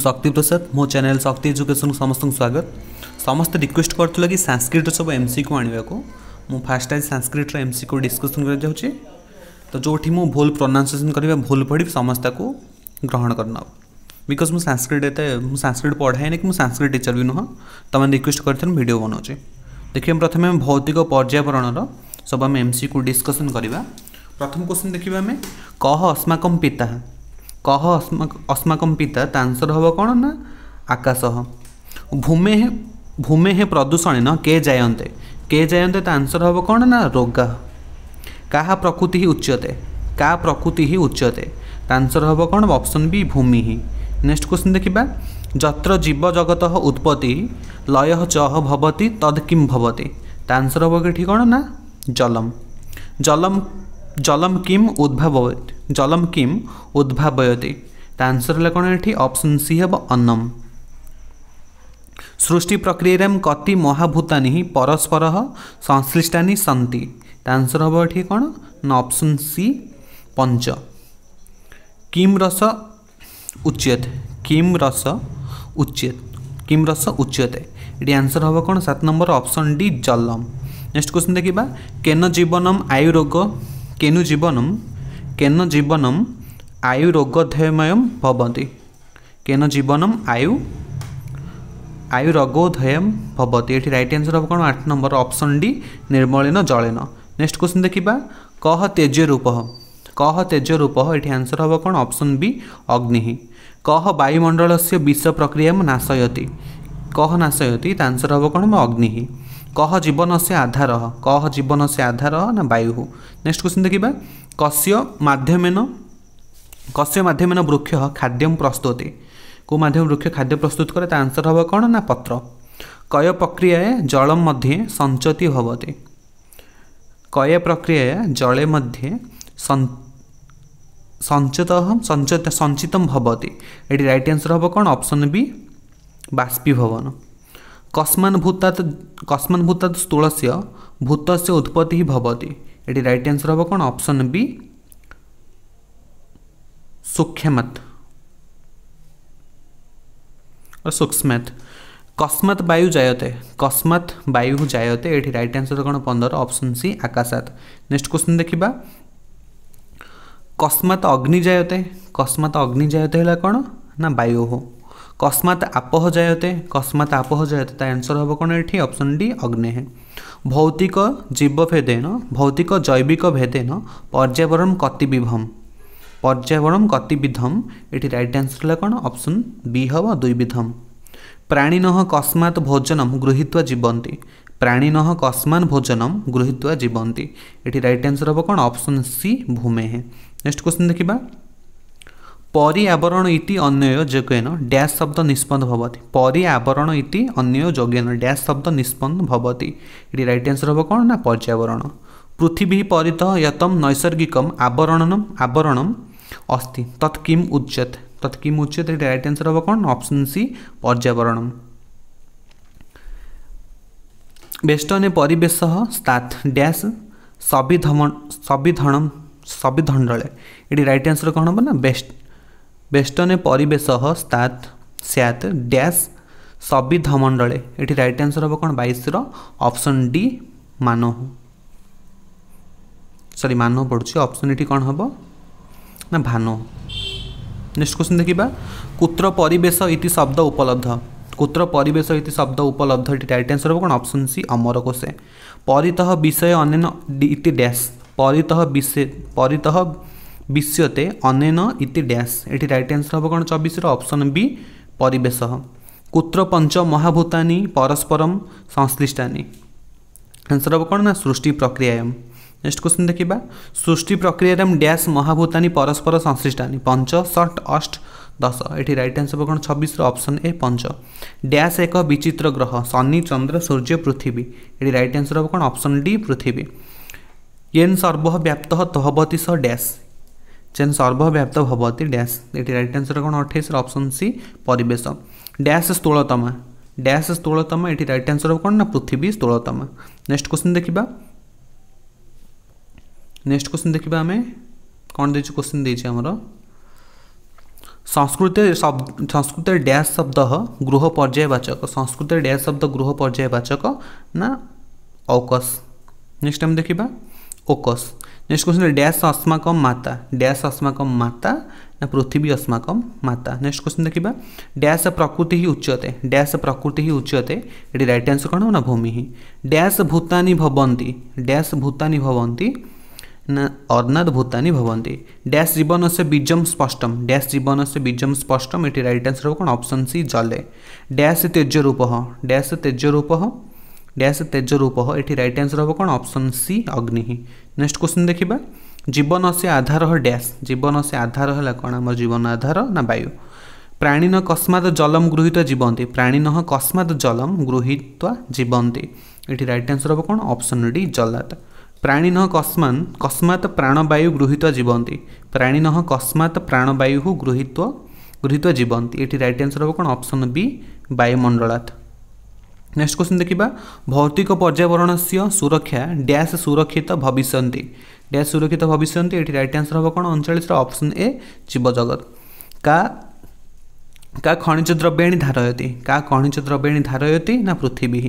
शक्ति प्रसाद मो चेल शक्ति एजुकेशन समस्त स्वागत समस्त रिक्वेस्ट करूँ कि सांस्क्रिट्र सब एम सी को आने को मुझ fast time Sanskrit M C को डिस्कसन कर जो भी मुझे भूल प्रोनाउनसीएसन कर भूल पढ़ी समस्त को ग्रहण ना बिकज मुझ सांस्क्रिट एत मुझ सांस्क्रिट पढ़ाए ना कि मुझ सांस्क्रिट टीचर भी नुह तुम रिक्वेस्ट कर करीडियो बनाऊँच देखिए प्रथम भौतिक पर्यावरण सब आम एम सी को डिस्कसन करवा प्रथम क्वेश्चन देखिए आम कह अस्माकम पिता কহ অস্মাকম পিতা তানসর হব কোণ না আকাশহ ভূমে ভূমে হে প্রদূষণে ন কে জায়ন্তে কে জায়ন্তে তানসর হব কোণ না রোগা কাহা প্রকৃতি উচ্যতে কা প্রকৃতি উচ্যতে তানসর হব কোণ অপশন বি ভূমি নেক্সট কোশ্চিন দেখিবা যত্র জীবজগত উৎপত্তি লয় চহ ভবতি তদ কিম ভবতি তানসর হব এটি কোণ না জলম জলম जलम किम उद्भाव जलम किम उद्भावयते ତା ଆନ୍ସର୍ ହେଲା କ'ଣ ଏଠି ଅପସନ୍ ସି ହେବ ଅନ୍ନମ୍ ସୃଷ୍ଟି ପ୍ରକ୍ରିୟାରେ କତି ମହାଭୂତାନି ପରସ୍ପର ସଂଶ୍ଳିଷ୍ଟାନି ସନ୍ତି ତା ଆନ୍ସର୍ ହେବ ଏଠି କ'ଣ ନା ଅପସନ୍ ସି ପଞ୍ଚ କିମ୍ ରସ ଉଚ୍ୟତ କିମ୍ ରସ ଉଚ୍ୟତ କିମ୍ ରସ ଉଚ୍ୟତେ ଏଠି ଆନ୍ସର୍ ହେବ କ'ଣ ସାତ ନମ୍ବର ଅପସନ୍ ଡି ଜଲମ୍ ନେକ୍ସଟ କ୍ୱେଶ୍ଚିନ୍ ଦେଖିବା କେନ ଜୀବନମ୍ ଆୟୁ ରୋଗ କେନୁ ଜୀବନମ କେନ ଜୀବନମ ଆୟୁ ରୋଗୋଧୟମୟମ ଭବତି କେନ ଜୀବନମ ଆୟୁ ଆୟୁ ରୋଗୋଧୟମ ଭବତି ଏଠି ରାଇଟ୍ ଆନ୍ସର ହେବ କ'ଣ ଆଠ ନମ୍ବର ଅପସନ୍ ଡି ନିର୍ମଳିନ ଜଳେନ ନେକ୍ସଟ କ୍ୱେଶ୍ଚିନ୍ ଦେଖିବା କହ ତେଜ ରୂପ କହ ତେଜ ରୂପ ଏଠି ଆନ୍ସର ହେବ କ'ଣ ଅପସନ୍ ବି ଅଗ୍ନି କହ ବାୟୁମଣ୍ଡଳସ୍ୟ ବିଷ ପ୍ରକ୍ରିୟା ନାଶୟତି कह नाशयती तांसर हम कौन अग्नि कह जीवन से आधार कह जीवन से आधार ना वायु नेक्स्ट क्वेश्चन देखा कश्य मध्यमेन कश्य मध्यमेन वृक्ष खाद्यम प्रस्तुति को मध्यम वृक्ष खाद्य प्रस्तुत कैर आंसर हम कौन ना पत्र कय प्रक्रिया जल मध्य संचति होवती कय प्रक्रिया जले मध्य संचत संचित होती ये रईट आंसर हम कौन अप्सन बी बाष्पीभवन कस्मान भूतात् कस्मान भूतात् भूत से उत्पत्ति भवती ये रईट आंसर हम कौन ऑप्शन बी सूक्ष्मत सूक्ष्मत कस्मत वायु जायते कस्मत वायु जायते ये रईट आंसर कौन पंदर ऑप्शन सी आकाशात नेक्स्ट क्वेश्चन देखा कस्मत अग्नि जायते कस्मत अग्नि जायते है कौन ना वायु हो कस्मात आपह जायते कस्मात आपह जायते आंसर हम कौन ये ऑप्शन डी अग्नेह भौतिक जीवभेदेन भौतिक जैविक भेदेन पर्यावरण कतिविभम पर्यावरण कतिविधम ये रईट आंसर है कौन ऑप्शन बी हम दुईविधम न कस्मात भोजनम गृहीत्वा जीवंती न कस्मान भोजनम गृहीत्वा जीवंती ये रईट आंसर हम कौन ऑप्शन सी भूमे नेक्स्ट क्वेश्चन देखा पर्यावरण आवरण इति अन्यय योगेन डैश शब्द निष्पन्न भवति परी आवरण इति अन्यय योगेन डैश शब्द निष्पन्न भवति ये रईट आंसर हम कौन ना पर्यावरण पृथ्वी परित यतम नैसर्गिकम आवरणम आवरणम अस्ति तत् किम उच्यत तत् रईट आन्सर हम कौन ऑप्शन सी पर्यावरणम बेष्टने परिवेश स्तात डैश सबिधम सबिधणम सबिधंडले ये रईट आंसर कौन हम ना बेस्ट বেষ্টনে পরিবেশহ স্তাত স্যাত ড্যাশ সবি ধমণ্ডলে এটি রাইট আনসর হব কোণ বাইশর অপশন ডি মানহ সরি মানহ পড়ুছি অপশন এটি কোণ হব না ভানো নেক্সট কোশ্চিন দেখিবা কুত্র পরিবেশ ইতি শব্দ উপলব্ধ কুত্র পরিবেশ ইতি শব্দ উপলব্ধ এটি রাইট আনসর হব কোণ অপশন সি অমর কোষে পরিতহ বিষয় অন্যান্য ইতি ড্যাশ পরিতহ বিষয় পরিতহ ବିଷୟତେ अनेन ଇତି ଡ୍ୟାସ୍ ଏଠି ରାଇଟ୍ ଆନ୍ସର୍ ହେବ କ'ଣ ଚବିଶର ଅପସନ୍ ବି ପରିବେଶ କୁତ୍ର ପଞ୍ଚ ମହାଭୂତାନି ପରସ୍ପରମ ସଂଶ୍ଳିଷ୍ଟାନି ଆନ୍ସର୍ ହେବ କ'ଣ ନା ସୃଷ୍ଟି नेक्स्ट क्वेश्चन देखा सृष्टि प्रक्रियाम डैश महाभूतानी परस्पर संश्लिष्टानी पंच षट अष्ट दस ये रईट आंसर कौन छब्बीस ऑप्शन ए पंच डैश एक विचित्र ग्रह शनि चंद्र सूर्य पृथ्वी ये रईट आन्सर हम कौन ऑप्शन डी पृथ्वी येन सर्व तहबती स डैश चेन सर्वव्याप्त भवती डैश ये रईट आंसर कौन अठाईस अप्सन सी परेश डैश स्थूलतमा डैश स्थूलतमा ये रईट आंसर कौन ना पृथ्वी स्थूलतमा नेक्स्ट क्वेश्चन देखा नेक्स्ट क्वेश्चन देखा आम कौन दे क्वेश्चन देर संस्कृत संस्कृत डैश शब्द गृह पर्यायवाचक संस्कृत डैश शब्द गृह पर्यायवाचक ना ओकस नेक्स्ट आम देखा ओकस नेक्स्ट क्वेश्चन डैश अस्माक माता डैश अस्माक माता ना पृथ्वी अस्माक माता नेक्स्ट क्वेश्चन देखा डैश प्रकृति ही उच्यते डैश प्रकृति ही उच्चते ये रईट आंसर कौन ना भूमि ही डैश भूतानी भवंती डैश भूतानी भवंती ना अर्नाद भूतानी भवंती डैश जीवन से बीजम स्पष्टम डैश जीवन से बीजम स्पष्टम ये रईट आंसर कौन ऑप्शन सी जले डैश तेज रूप डैश तेज रूप ଡ୍ୟାସ୍ ତେଜ ରୂପ ଏଠି ରାଇଟ୍ ଆନ୍ସର୍ ହେବ କ'ଣ ଅପସନ୍ ସି ଅଗ୍ନି ନେକ୍ସଟ କ୍ୱେଶ୍ଚିନ୍ ଦେଖିବା ଜୀବନ ସେ ଆଧାର ଡ୍ୟାସ୍ ଜୀବନ ସେ ଆଧାର ହେଲା କ'ଣ ଆମର ଜୀବନ ଆଧାର ନା ବାୟୁ ପ୍ରାଣୀନ କସ୍ମାତ ଜଲମ୍ ଗୃହୀତ ଜୀବନ୍ତି ପ୍ରାଣୀନ କସ୍ମାତ ଜଲମ୍ ଗୃହୀତ ଜୀବନ୍ତି ଏଠି ରାଇଟ୍ ଆନ୍ସର୍ ହେବ କ'ଣ ଅପସନ୍ ଡି ଜଲାତ ପ୍ରାଣୀନ କସ୍ମାନ୍ କସ୍ମାତ୍ ପ୍ରାଣବାୟୁ ଗୃହୀତ ଜୀବନ୍ତି ପ୍ରାଣୀନ କସ୍ମାତ୍ ପ୍ରାଣବାୟୁ ଗୃହୀତ ଗୃହୀତ ଜୀବନ୍ତି ଏଠି ରାଇଟ୍ ଆନ୍ସର୍ ହେବ କ'ଣ ଅପସନ୍ ବି ବାୟୁମଣ୍ଡଳାତ୍ ନେକ୍ସଟ କ୍ୱେଶ୍ଚିନ୍ ଦେଖିବା ଭୌତିକ ପର୍ଯ୍ୟାବରଣ ସୁରକ୍ଷା ଡ୍ୟାସ୍ ସୁରକ୍ଷିତ ଭବିଷ୍ୟନ୍ତି ଡ୍ୟାସ୍ ସୁରକ୍ଷିତ ଭବିଷ୍ୟନ୍ତି ଏଠି ରାଇଟ୍ ଆନ୍ସର ହେବ କ'ଣ ଅଣଚାଳିଶର ଅପସନ୍ ଏ ଜୀବଜଗତ କା କା ଖଣିଜ ଦ୍ରବ୍ୟାଣୀ ଧାରୟତି କା ଖଣିଜ ଦ୍ରବ୍ୟାଣୀ ଧାରୟତି ନା ପୃଥିବୀ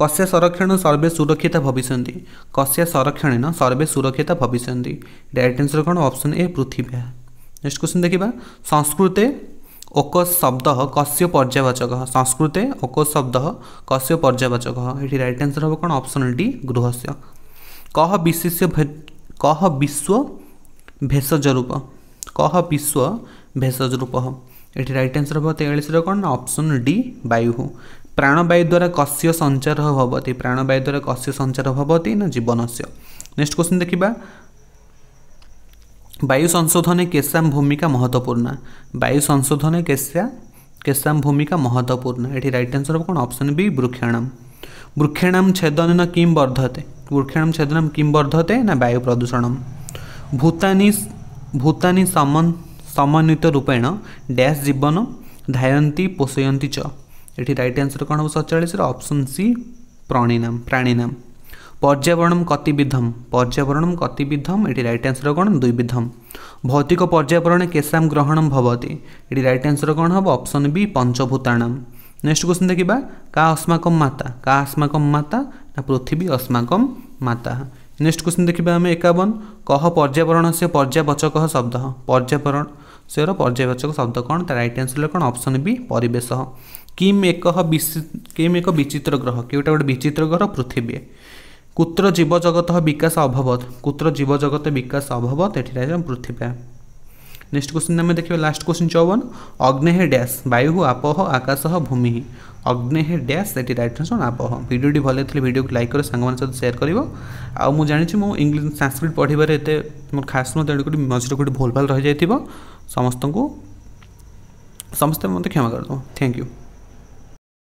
କସ୍ୟା ସଂରକ୍ଷଣ ସର୍ବେ ସୁରକ୍ଷିତ ଭବିଷ୍ୟନ୍ତି କସ୍ୟା ସଂରକ୍ଷଣେନ ସର୍ବେ ସୁରକ୍ଷିତ ଭବିଷ୍ୟନ୍ତି ରାଇଟ୍ ଆନ୍ସର କ'ଣ ଅପସନ୍ ଏ ପୃଥିବୀ ନେକ୍ସଟ କ୍ୱେଶ୍ଚିନ୍ ଦେଖିବା ସଂସ୍କୃତେ ओक शब्द कस्य पर्यावाचक संस्कृते ओक शब्द कस्य पर्यावाचक ये रईट आंसर हम कौन अप्सन डी गृहस्य कह विशिष्य कह विश्व भेषज रूप कह विश्व भेषज रूप ये रईट आंसर हम तेयालीस कौन अप्सन डी वायु प्राणवायु द्वारा कस्य संचार होती प्राणवायु द्वारा कस्य संचार होती ना जीवन से नेक्स्ट क्वेश्चन देखा বায়ু সংশোধনে কেশ্যাম ভূমিকা মহত্বপূর্ণ বায়ু সংশোধনে কেশ্যা কেশ্যাম ভূমিকা মহত্বপূর্ণ এটি রাইট আনসর হব কোন অপশন বি বৃক্ষাণাম বৃক্ষাণাম ছেদনেন কিম বর্ধতে বৃক্ষাণাম ছেদন কিম বর্ধতে না বায়ু প্রদূষণম ভূতানি ভূতানি সমন্বিত রূপেণ ড্যাশ জীবন ধায়ন্তি পোষয়ন্তি চ এটি রাইট আনসর কোণ হব সতচাশ অপশন সি প্রণীনাম প্রাণীনাম पर्यावरणम कतिविधम पर्यावरणम कतिविधम ये रईट आन्सर कौन दुईविधम भौतिक पर्यावरण केशाम ग्रहणम भवती ये रईट आन्सर कौन हम अप्सन बी पंचभूताणम नेक्स्ट क्वेश्चन देखा का अस्माकम माता का अस्माकम माता ना पृथ्वी अस्माकम माता नेक्स्ट क्वेश्चन देखा आम एकवन कह पर्यावरण से पर्यावचक शब्द पर्यावरण से पर्यावचक शब्द कौन रईट आंसर कौन अप्सन बी परेश किम एक विचित्र ग्रह कि गोटे विचित्र ग्रह पृथ्वी কুত্র जीवजगत विकास অভবত कूत्र জীবজগত বিকাশ অভবত এটি রাইট नेक्स्ट क्वेश्चन आम देखिए लास्ट क्वेश्चन चौवन अग्ने डैश वायु आपह आकाश भूमि अग्ने डैश ये रईट आंसर आपोह भिडियो भले थे भिडियो को लाइक कर सांग सहित सेयार कर आउ जानी मो इंग्लीश संस्कृत पढ़वे एत मोर खास नुह तेणुक मझे गोटे भूल भाल रही जाइए समस्त को समस्ते मत क्षमा करदेव थैंक यू